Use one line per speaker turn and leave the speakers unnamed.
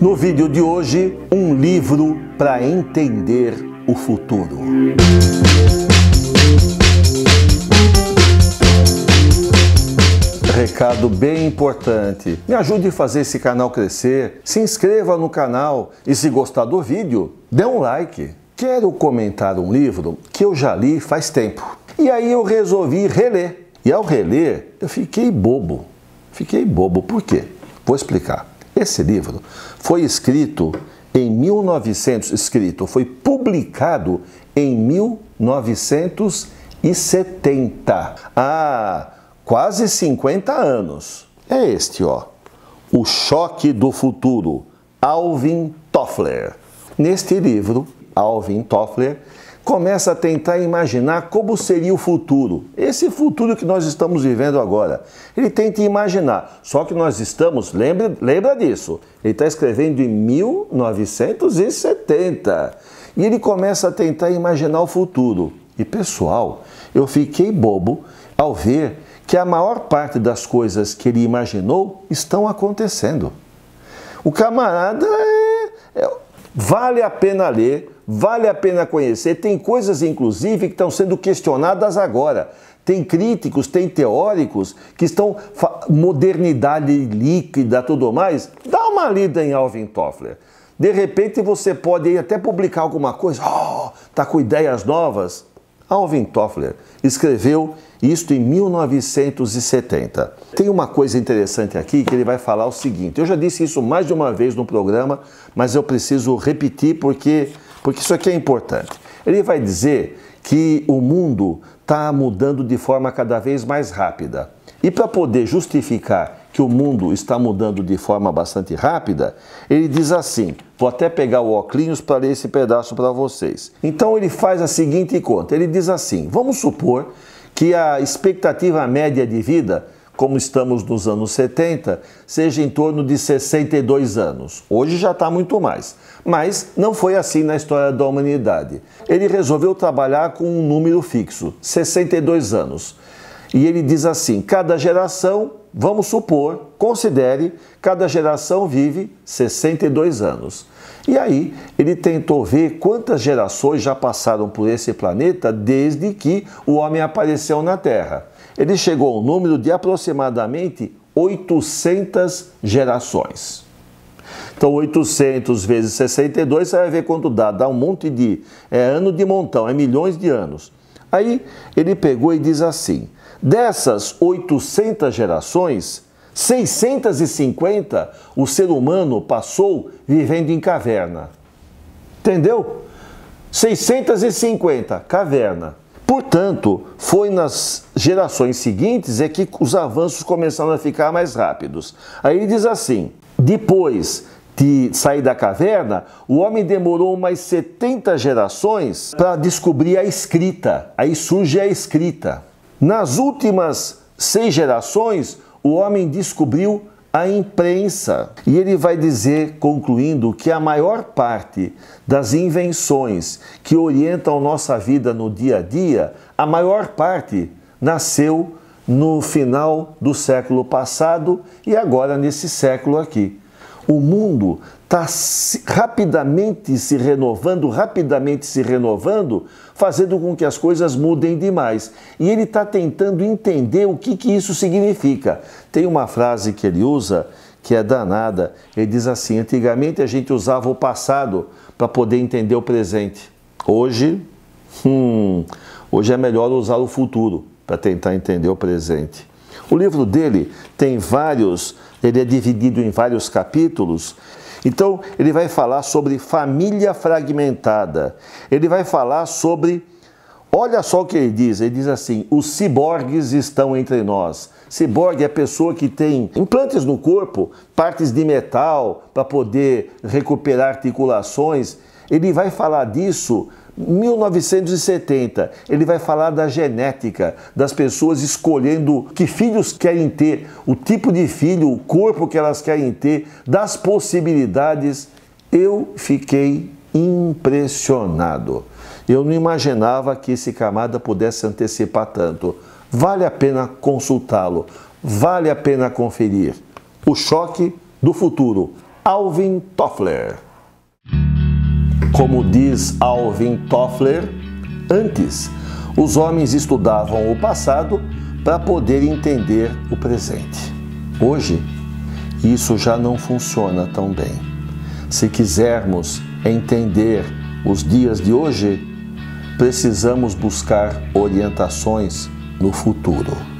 No vídeo de hoje, um livro para entender o futuro. Recado bem importante. Me ajude a fazer esse canal crescer. Se inscreva no canal e se gostar do vídeo, dê um like. Quero comentar um livro que eu já li faz tempo. E aí eu resolvi reler. E ao reler, eu fiquei bobo. Fiquei bobo. Por quê? Vou explicar. Esse livro foi escrito em 1900, escrito, foi publicado em 1970, há quase 50 anos. É este, ó. O Choque do Futuro, Alvin Toffler. Neste livro, Alvin Toffler começa a tentar imaginar como seria o futuro. Esse futuro que nós estamos vivendo agora. Ele tenta imaginar. Só que nós estamos, lembra, lembra disso, ele está escrevendo em 1970. E ele começa a tentar imaginar o futuro. E pessoal, eu fiquei bobo ao ver que a maior parte das coisas que ele imaginou estão acontecendo. O camarada é, é Vale a pena ler, vale a pena conhecer. Tem coisas, inclusive, que estão sendo questionadas agora. Tem críticos, tem teóricos que estão. modernidade líquida, tudo mais. Dá uma lida em Alvin Toffler. De repente você pode até publicar alguma coisa, oh, tá com ideias novas. Alvin Toffler escreveu isto em 1970. Tem uma coisa interessante aqui que ele vai falar o seguinte: eu já disse isso mais de uma vez no programa, mas eu preciso repetir porque, porque isso aqui é importante. Ele vai dizer que o mundo está mudando de forma cada vez mais rápida. E para poder justificar que o mundo está mudando de forma bastante rápida, ele diz assim: vou até pegar o óculos para ler esse pedaço para vocês. Então ele faz a seguinte conta: ele diz assim, vamos supor que a expectativa média de vida, como estamos nos anos 70, seja em torno de 62 anos. Hoje já está muito mais, mas não foi assim na história da humanidade. Ele resolveu trabalhar com um número fixo, 62 anos. E ele diz assim: cada geração Vamos supor, considere, cada geração vive 62 anos. E aí, ele tentou ver quantas gerações já passaram por esse planeta desde que o homem apareceu na Terra. Ele chegou ao número de aproximadamente 800 gerações. Então, 800 vezes 62, você vai ver quanto dá. Dá um monte de. É ano de montão, é milhões de anos. Aí ele pegou e diz assim: dessas 800 gerações, 650 o ser humano passou vivendo em caverna. Entendeu? 650, caverna. Portanto, foi nas gerações seguintes é que os avanços começaram a ficar mais rápidos. Aí ele diz assim: depois de sair da caverna, o homem demorou umas 70 gerações para descobrir a escrita. Aí surge a escrita. Nas últimas seis gerações, o homem descobriu a imprensa. E ele vai dizer, concluindo, que a maior parte das invenções que orientam nossa vida no dia a dia, a maior parte nasceu no final do século passado e agora nesse século aqui. O mundo está rapidamente se renovando, rapidamente se renovando, fazendo com que as coisas mudem demais. E ele está tentando entender o que, que isso significa. Tem uma frase que ele usa que é danada. Ele diz assim: antigamente a gente usava o passado para poder entender o presente. Hoje, hum, hoje é melhor usar o futuro para tentar entender o presente. O livro dele tem vários, ele é dividido em vários capítulos. Então, ele vai falar sobre família fragmentada. Ele vai falar sobre. Olha só o que ele diz: ele diz assim, os ciborgues estão entre nós. Ciborgue é a pessoa que tem implantes no corpo, partes de metal para poder recuperar articulações. Ele vai falar disso 1970, ele vai falar da genética, das pessoas escolhendo que filhos querem ter, o tipo de filho, o corpo que elas querem ter, das possibilidades. Eu fiquei impressionado. Eu não imaginava que esse camada pudesse antecipar tanto. Vale a pena consultá-lo, vale a pena conferir. O choque do futuro. Alvin Toffler. Como diz Alvin Toffler, antes os homens estudavam o passado para poder entender o presente. Hoje, isso já não funciona tão bem. Se quisermos entender os dias de hoje, precisamos buscar orientações no futuro.